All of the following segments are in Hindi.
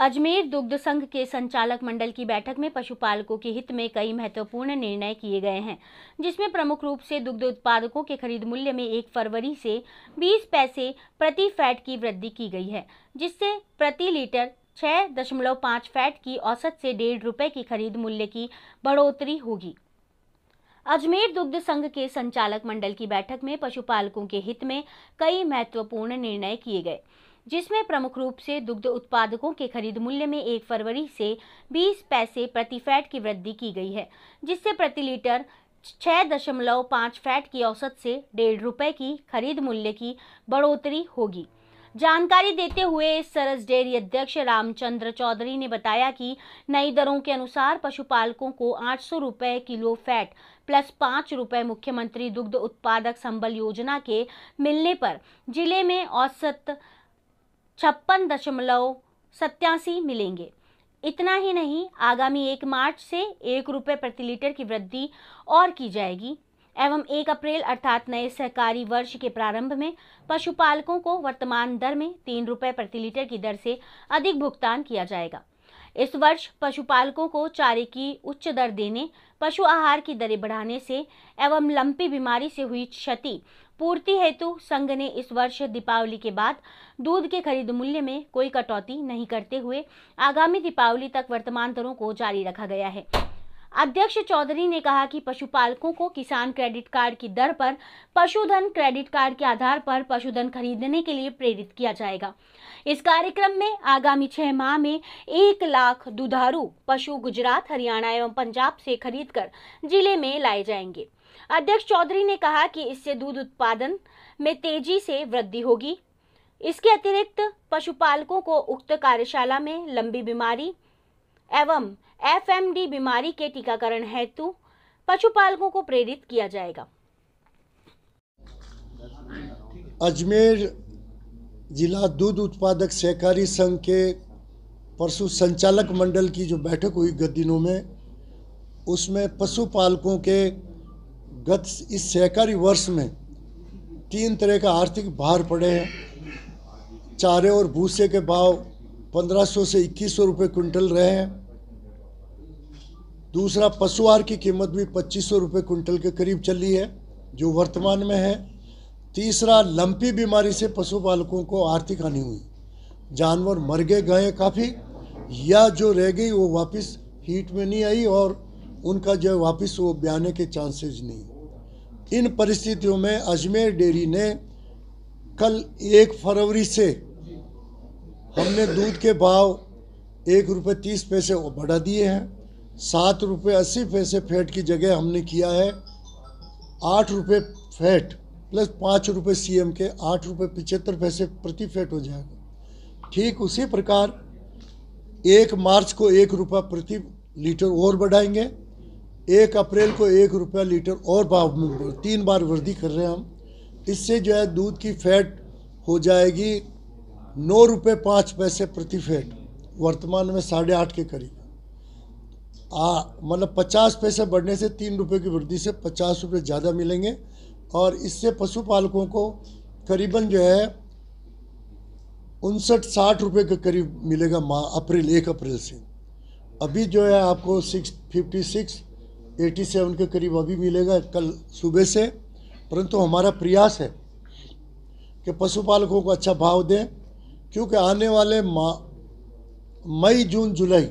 अजमेर दुग्ध संघ के संचालक मंडल की बैठक में पशुपालकों के हित में कई महत्वपूर्ण निर्णय किए गए हैं जिसमें प्रमुख रूप से दुग्ध उत्पादकों के खरीद मूल्य में एक फरवरी से 20 पैसे प्रति फैट की वृद्धि की गई है जिससे प्रति लीटर छह दशमलव पाँच फैट की औसत से डेढ़ रुपए की खरीद मूल्य की बढ़ोतरी होगी अजमेर दुग्ध संघ के संचालक मंडल की बैठक में पशुपालकों के हित में कई महत्वपूर्ण निर्णय किए गए जिसमें प्रमुख रूप से दुग्ध उत्पादकों के खरीद मूल्य में एक फरवरी से 20 पैसे प्रति फैट की वृद्धि की गई है जिससे प्रति लीटर 6.5 फैट की औसत से डेढ़ रुपए की खरीद मूल्य की बढ़ोतरी होगी जानकारी देते हुए सरस डेयरी अध्यक्ष रामचंद्र चौधरी ने बताया कि नई दरों के अनुसार पशुपालकों को आठ सौ रुपये किलो फैट प्लस पाँच रुपये मुख्यमंत्री दुग्ध उत्पादक संबल योजना के मिलने पर जिले में औसत छप्पन दशमलव सत्यासी मिलेंगे इतना ही नहीं आगामी एक मार्च से एक रुपये प्रति लीटर की वृद्धि और की जाएगी एवं एक अप्रैल अर्थात नए सहकारी वर्ष के प्रारंभ में पशुपालकों को वर्तमान दर में तीन रुपये प्रति लीटर की दर से अधिक भुगतान किया जाएगा इस वर्ष पशुपालकों को चारे की उच्च दर देने पशु आहार की दरें बढ़ाने से एवं लंपी बीमारी से हुई क्षति पूर्ति हेतु संघ ने इस वर्ष दीपावली के बाद दूध के खरीद मूल्य में कोई कटौती नहीं करते हुए आगामी दीपावली तक वर्तमान दरों को जारी रखा गया है अध्यक्ष चौधरी ने कहा कि पशुपालकों को किसान क्रेडिट कार्ड की दर पर पशुधन क्रेडिट कार्ड के आधार पर पशुधन खरीदने के लिए प्रेरित किया जाएगा इस कार्यक्रम में आगामी छह माह में एक लाख दुधारू पशु गुजरात हरियाणा एवं पंजाब से खरीदकर जिले में लाए जाएंगे अध्यक्ष चौधरी ने कहा कि इससे दूध उत्पादन में तेजी से वृद्धि होगी इसके अतिरिक्त पशुपालकों को उक्त कार्यशाला में लंबी बीमारी एवं एफ बीमारी के टीकाकरण हेतु पशुपालकों को प्रेरित किया जाएगा अजमेर जिला दूध उत्पादक सहकारी संघ के पशु संचालक मंडल की जो बैठक हुई गत दिनों में उसमें पशुपालकों के गत इस सहकारी वर्ष में तीन तरह का आर्थिक भार पड़े हैं चारे और भूसे के भाव 1500 से 2100 रुपए कुंटल रहे हैं दूसरा पशु आहार की कीमत भी 2500 रुपए कुंटल के करीब चली है जो वर्तमान में है तीसरा लंपी बीमारी से पशुपालकों को आर्थिक हानि हुई जानवर मर गए गए काफ़ी या जो रह गई वो वापस हीट में नहीं आई और उनका जो है वापस वो ब्याने के चांसेस नहीं इन परिस्थितियों में अजमेर डेयरी ने कल एक फरवरी से हमने दूध के भाव एक रुपये तीस पैसे बढ़ा दिए हैं सात रुपये अस्सी पैसे फैट की जगह हमने किया है आठ रुपये फैट प्लस पाँच रुपये सी के आठ रुपये पिचहत्तर पैसे प्रति फैट हो जाएगा ठीक उसी प्रकार एक मार्च को एक रुपये प्रति लीटर और बढ़ाएंगे एक अप्रैल को एक रुपया लीटर और तीन बार वृद्धि कर रहे हैं हम इससे जो है दूध की फैट हो जाएगी नौ रुपये पाँच पैसे प्रति फैट वर्तमान में साढ़े आठ के करीब आ मतलब पचास पैसे बढ़ने से तीन रुपये की वृद्धि से पचास रुपये ज़्यादा मिलेंगे और इससे पशुपालकों को करीबन जो है उनसठ साठ रुपये के करीब मिलेगा माह अप्रैल एक अप्रैल से अभी जो है आपको सिक्स फिफ्टी सिक्स 87 के करीब अभी मिलेगा कल सुबह से परंतु हमारा प्रयास है कि पशुपालकों को अच्छा भाव दें क्योंकि आने वाले मई जून जुलाई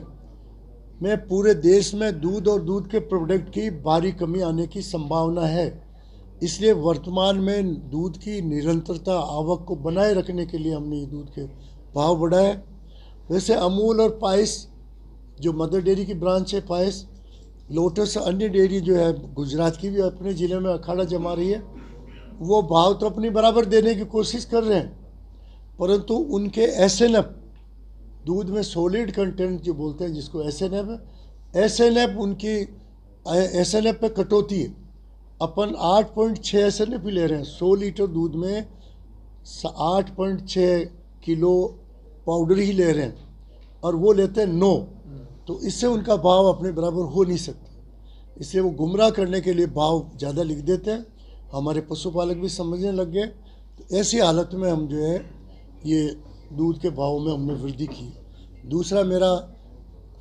में पूरे देश में दूध और दूध के प्रोडक्ट की भारी कमी आने की संभावना है इसलिए वर्तमान में दूध की निरंतरता आवक को बनाए रखने के लिए हमने दूध के भाव बढ़ाए वैसे अमूल और पाइस जो मदर डेयरी की ब्रांच है पाइस लोटस अन्य डेयरी जो है गुजरात की भी अपने ज़िले में अखाड़ा जमा रही है वो भाव तो अपनी बराबर देने की कोशिश कर रहे हैं परंतु उनके एस एन एफ दूध में सॉलिड कंटेंट जो बोलते हैं जिसको S N F S N F उनकी एस एन एफ पे कटौती है अपन आठ पॉइंट छः एस एन एफ ही ले रहे हैं सौ लीटर दूध में आठ पॉइंट छः किलो पाउडर ही ले रहे हैं और वो लेते हैं नौ तो इससे उनका भाव अपने बराबर हो नहीं सकता इसलिए वो गुमराह करने के लिए भाव ज़्यादा लिख देते हैं हमारे पशुपालक भी समझने लग गए तो ऐसी हालत में हम जो है ये दूध के भाव में हमने वृद्धि की दूसरा मेरा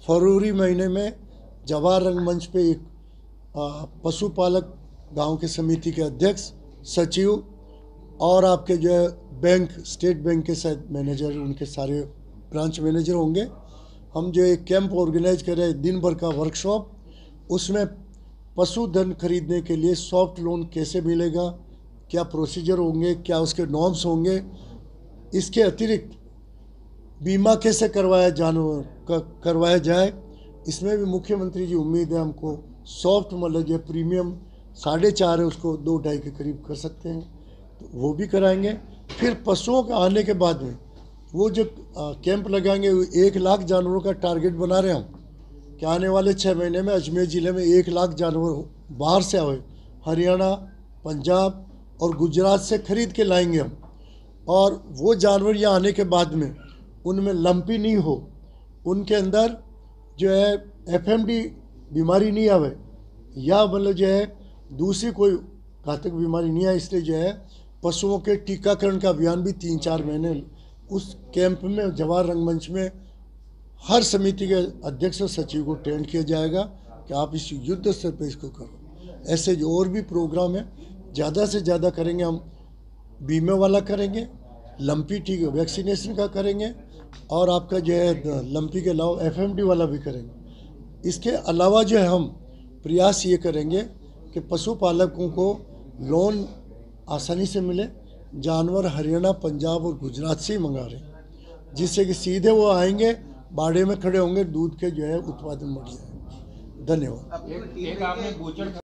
फरवरी महीने में जवाहर रंगमंच पे एक पशुपालक गांव के समिति के अध्यक्ष सचिव और आपके जो है बैंक स्टेट बैंक के शायद मैनेजर उनके सारे ब्रांच मैनेजर होंगे हम जो एक कैंप ऑर्गेनाइज कर रहे हैं दिन भर का वर्कशॉप उसमें पशुधन खरीदने के लिए सॉफ्ट लोन कैसे मिलेगा क्या प्रोसीजर होंगे क्या उसके नॉर्म्स होंगे इसके अतिरिक्त बीमा कैसे करवाया जानवर करवाया जाए इसमें भी मुख्यमंत्री जी उम्मीद है हमको सॉफ्ट मतलब जो प्रीमियम साढ़े चार है उसको दो ढाई के करीब कर सकते हैं तो वो भी कराएंगे फिर पशुओं के आने के बाद में वो जो कैंप लगाएंगे एक लाख जानवरों का टारगेट बना रहे हम कि आने वाले छः महीने में अजमेर ज़िले में एक लाख जानवर बाहर से आए हरियाणा पंजाब और गुजरात से ख़रीद के लाएंगे हम और वो जानवर यहाँ आने के बाद में उनमें लंपी नहीं हो उनके अंदर जो है एफएमडी बीमारी नहीं आवे या मतलब जो है दूसरी कोई घातक बीमारी नहीं आए इसलिए जो है पशुओं के टीकाकरण का अभियान भी तीन चार महीने उस कैंप में जवाहर रंगमंच में हर समिति के अध्यक्ष और सचिव को ट्रेंड किया जाएगा कि आप इस युद्ध स्तर पर इसको करो ऐसे जो और भी प्रोग्राम है ज़्यादा से ज़्यादा करेंगे हम बीमे वाला करेंगे लंपी ठीक वैक्सीनेशन का करेंगे और आपका जो है लंपी के अलावा एफ वाला भी करेंगे इसके अलावा जो है हम प्रयास ये करेंगे कि पशुपालकों को लोन आसानी से मिले जानवर हरियाणा पंजाब और गुजरात से ही मंगा रहे हैं जिससे कि सीधे वो आएंगे बाड़े में खड़े होंगे दूध के जो है उत्पादन बढ़ जाए धन्यवाद